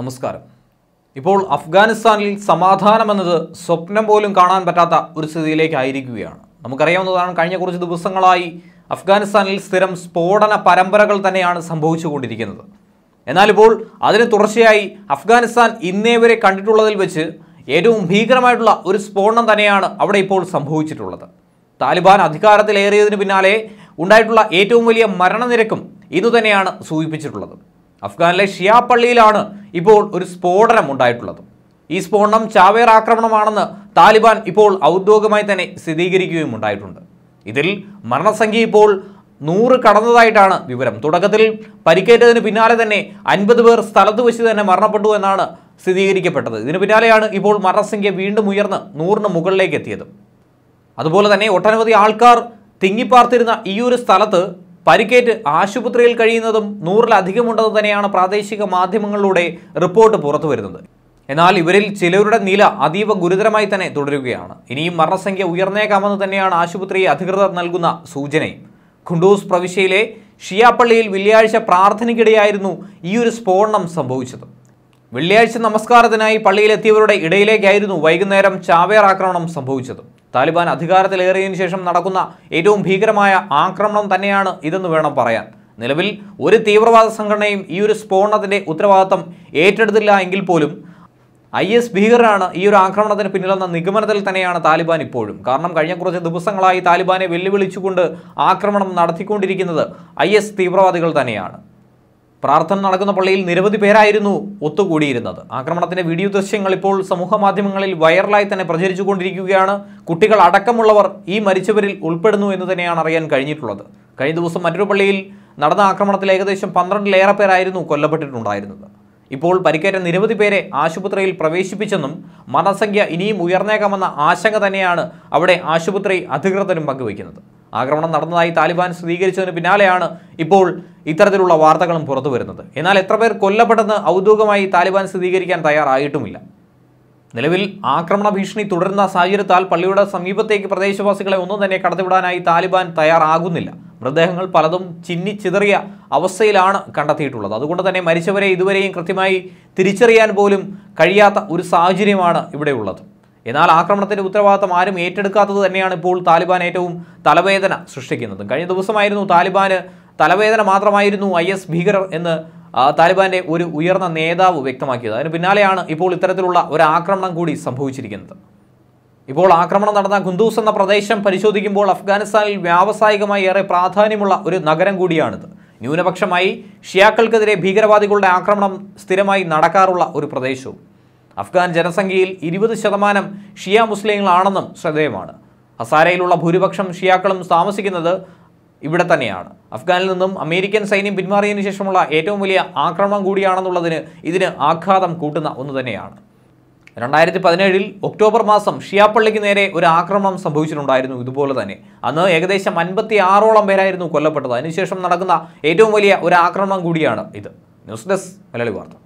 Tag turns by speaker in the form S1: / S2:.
S1: നമസ്കാരം ഇപ്പോൾ അഫ്ഗാനിസ്ഥാനിൽ സമാധാനമെന്നത് സ്വപ്നം പോലും കാണാൻ പറ്റാത്ത ഒരു സ്ഥിതിയിലേക്കായിരിക്കുകയാണ് നമുക്കറിയാവുന്നതാണ് കഴിഞ്ഞ കുറച്ച് ദിവസങ്ങളായി അഫ്ഗാനിസ്ഥാനിൽ സ്ഥിരം സ്ഫോടന പരമ്പരകൾ തന്നെയാണ് സംഭവിച്ചുകൊണ്ടിരിക്കുന്നത് എന്നാലിപ്പോൾ അതിന് തുടർച്ചയായി അഫ്ഗാനിസ്ഥാൻ ഇന്നേ വരെ കണ്ടിട്ടുള്ളതിൽ വെച്ച് ഏറ്റവും ഭീകരമായിട്ടുള്ള ഒരു സ്ഫോടനം തന്നെയാണ് അവിടെ ഇപ്പോൾ സംഭവിച്ചിട്ടുള്ളത് താലിബാൻ അധികാരത്തിലേറിയതിന് പിന്നാലെ ഉണ്ടായിട്ടുള്ള ഏറ്റവും വലിയ മരണനിരക്കും ഇതുതന്നെയാണ് സൂചിപ്പിച്ചിട്ടുള്ളത് അഫ്ഗാനിലെ ഷിയാ പള്ളിയിലാണ് ഇപ്പോൾ ഒരു സ്ഫോടനം ഉണ്ടായിട്ടുള്ളത് ഈ സ്ഫോടനം ചാവേർ ആക്രമണമാണെന്ന് താലിബാൻ ഇപ്പോൾ ഔദ്യോഗികമായി തന്നെ സ്ഥിരീകരിക്കുകയും ഉണ്ടായിട്ടുണ്ട് ഇതിൽ മരണസംഖ്യ ഇപ്പോൾ നൂറ് കടന്നതായിട്ടാണ് വിവരം തുടക്കത്തിൽ പരിക്കേറ്റതിന് പിന്നാലെ തന്നെ അൻപത് പേർ സ്ഥലത്ത് വെച്ച് തന്നെ മരണപ്പെട്ടു എന്നാണ് സ്ഥിരീകരിക്കപ്പെട്ടത് ഇതിന് പിന്നാലെയാണ് ഇപ്പോൾ മരണസംഖ്യ വീണ്ടും ഉയർന്ന് നൂറിന് മുകളിലേക്ക് എത്തിയത് അതുപോലെ തന്നെ ഒട്ടനവധി ആൾക്കാർ തിങ്ങിപ്പാർത്തിരുന്ന ഈ ഒരു സ്ഥലത്ത് പരിക്കേറ്റ് ആശുപത്രിയിൽ കഴിയുന്നതും നൂറിലധികമുണ്ടെന്ന് തന്നെയാണ് പ്രാദേശിക മാധ്യമങ്ങളിലൂടെ റിപ്പോർട്ട് പുറത്തു വരുന്നത് എന്നാൽ ഇവരിൽ ചിലരുടെ നില അതീവ ഗുരുതരമായി തന്നെ തുടരുകയാണ് ഇനിയും മരണസംഖ്യ ഉയർന്നേക്കാമെന്ന് തന്നെയാണ് ആശുപത്രി അധികൃതർ നൽകുന്ന സൂചനയും ഖുണ്ടൂസ് പ്രവിശ്യയിലെ ഷിയാപ്പള്ളിയിൽ വെള്ളിയാഴ്ച പ്രാർത്ഥനയ്ക്കിടെയായിരുന്നു ഈ ഒരു സ്ഫോടനം സംഭവിച്ചത് വെള്ളിയാഴ്ച നമസ്കാരത്തിനായി പള്ളിയിലെത്തിയവരുടെ ഇടയിലേക്കായിരുന്നു വൈകുന്നേരം ചാവേർ ആക്രമണം സംഭവിച്ചത് താലിബാൻ അധികാരത്തിലേറിയതിനു ശേഷം നടക്കുന്ന ഏറ്റവും ഭീകരമായ ആക്രമണം തന്നെയാണ് ഇതെന്ന് വേണം പറയാൻ നിലവിൽ ഒരു തീവ്രവാദ സംഘടനയും ഈ ഒരു സ്ഫോടനത്തിൻ്റെ ഉത്തരവാദിത്തം ഏറ്റെടുത്തില്ല എങ്കിൽ പോലും ഐ എസ് ഭീകരരാണ് ഈ ഒരു ആക്രമണത്തിന് പിന്നിലെന്ന നിഗമനത്തിൽ തന്നെയാണ് താലിബാൻ ഇപ്പോഴും കാരണം കഴിഞ്ഞ കുറച്ച് ദിവസങ്ങളായി താലിബാനെ വെല്ലുവിളിച്ചുകൊണ്ട് ആക്രമണം നടത്തിക്കൊണ്ടിരിക്കുന്നത് ഐ തീവ്രവാദികൾ തന്നെയാണ് പ്രാർത്ഥന നടക്കുന്ന പള്ളിയിൽ നിരവധി പേരായിരുന്നു ഒത്തുകൂടിയിരുന്നത് ആക്രമണത്തിന്റെ വീഡിയോ ദൃശ്യങ്ങൾ ഇപ്പോൾ സമൂഹ മാധ്യമങ്ങളിൽ വൈറലായി തന്നെ പ്രചരിച്ചുകൊണ്ടിരിക്കുകയാണ് കുട്ടികൾ അടക്കമുള്ളവർ ഈ മരിച്ചവരിൽ ഉൾപ്പെടുന്നു എന്ന് തന്നെയാണ് അറിയാൻ കഴിഞ്ഞിട്ടുള്ളത് കഴിഞ്ഞ ദിവസം മറ്റൊരു പള്ളിയിൽ നടന്ന ആക്രമണത്തിൽ ഏകദേശം പന്ത്രണ്ടിലേറെ പേരായിരുന്നു കൊല്ലപ്പെട്ടിട്ടുണ്ടായിരുന്നത് ഇപ്പോൾ പരിക്കേറ്റ നിരവധി പേരെ ആശുപത്രിയിൽ പ്രവേശിപ്പിച്ചെന്നും മരണസംഖ്യ ഇനിയും ഉയർന്നേക്കാമെന്ന ആശങ്ക തന്നെയാണ് അവിടെ ആശുപത്രി അധികൃതരും പങ്കുവയ്ക്കുന്നത് ആക്രമണം നടന്നതായി താലിബാൻ സ്ഥിരീകരിച്ചതിന് പിന്നാലെയാണ് ഇപ്പോൾ ഇത്തരത്തിലുള്ള വാർത്തകളും പുറത്തു വരുന്നത് എന്നാൽ എത്ര പേർ കൊല്ലപ്പെട്ടെന്ന് ഔദ്യോഗികമായി താലിബാൻ സ്ഥിരീകരിക്കാൻ തയ്യാറായിട്ടുമില്ല നിലവിൽ ആക്രമണ ഭീഷണി തുടരുന്ന സാഹചര്യത്താൽ പള്ളിയുടെ സമീപത്തേക്ക് പ്രദേശവാസികളെ ഒന്നും തന്നെ കടത്തിവിടാനായി താലിബാൻ തയ്യാറാകുന്നില്ല മൃതദേഹങ്ങൾ പലതും ചിന്നിച്ചിതറിയ അവസ്ഥയിലാണ് കണ്ടെത്തിയിട്ടുള്ളത് അതുകൊണ്ട് തന്നെ മരിച്ചവരെ ഇതുവരെയും കൃത്യമായി തിരിച്ചറിയാൻ പോലും കഴിയാത്ത ഒരു സാഹചര്യമാണ് ഇവിടെയുള്ളത് എന്നാൽ ആക്രമണത്തിന്റെ ഉത്തരവാദിത്തം ആരും ഏറ്റെടുക്കാത്തത് തന്നെയാണ് ഇപ്പോൾ താലിബാൻ ഏറ്റവും തലവേദന സൃഷ്ടിക്കുന്നത് കഴിഞ്ഞ ദിവസമായിരുന്നു താലിബാന് തലവേദന മാത്രമായിരുന്നു ഐ എസ് ഭീകരർ എന്ന് താലിബാന്റെ ഒരു ഉയർന്ന നേതാവ് വ്യക്തമാക്കിയത് അതിന് പിന്നാലെയാണ് ഇപ്പോൾ ഇത്തരത്തിലുള്ള ഒരു ആക്രമണം കൂടി സംഭവിച്ചിരിക്കുന്നത് ഇപ്പോൾ ആക്രമണം നടന്ന ഖുന്ദൂസ് എന്ന പ്രദേശം പരിശോധിക്കുമ്പോൾ അഫ്ഗാനിസ്ഥാനിൽ വ്യാവസായികമായി ഏറെ പ്രാധാന്യമുള്ള ഒരു നഗരം കൂടിയാണിത് ന്യൂനപക്ഷമായി ഷിയാക്കൾക്കെതിരെ ഭീകരവാദികളുടെ ആക്രമണം സ്ഥിരമായി നടക്കാറുള്ള ഒരു പ്രദേശവും അഫ്ഗാൻ ജനസംഖ്യയിൽ ഇരുപത് ശതമാനം ഷിയ മുസ്ലിങ്ങളാണെന്നും ശ്രദ്ധേയമാണ് ഹസാരയിലുള്ള ഭൂരിപക്ഷം ഷിയാക്കളും താമസിക്കുന്നത് ഇവിടെ തന്നെയാണ് അഫ്ഗാനിൽ നിന്നും അമേരിക്കൻ സൈന്യം പിന്മാറിയതിനു ശേഷമുള്ള ഏറ്റവും വലിയ ആക്രമണം കൂടിയാണെന്നുള്ളതിന് ഇതിന് ആഘാതം കൂട്ടുന്ന ഒന്ന് തന്നെയാണ് രണ്ടായിരത്തി പതിനേഴിൽ ഒക്ടോബർ മാസം ഷിയാപ്പള്ളിക്ക് നേരെ ഒരു ആക്രമണം സംഭവിച്ചിട്ടുണ്ടായിരുന്നു ഇതുപോലെ തന്നെ അന്ന് ഏകദേശം അൻപത്തി ആറോളം പേരായിരുന്നു കൊല്ലപ്പെട്ടത് അതിനുശേഷം നടക്കുന്ന ഏറ്റവും വലിയ ഒരു ആക്രമണം കൂടിയാണ് ഇത് ന്യൂസ് ഡെസ്ക് മലയാളി വാർത്ത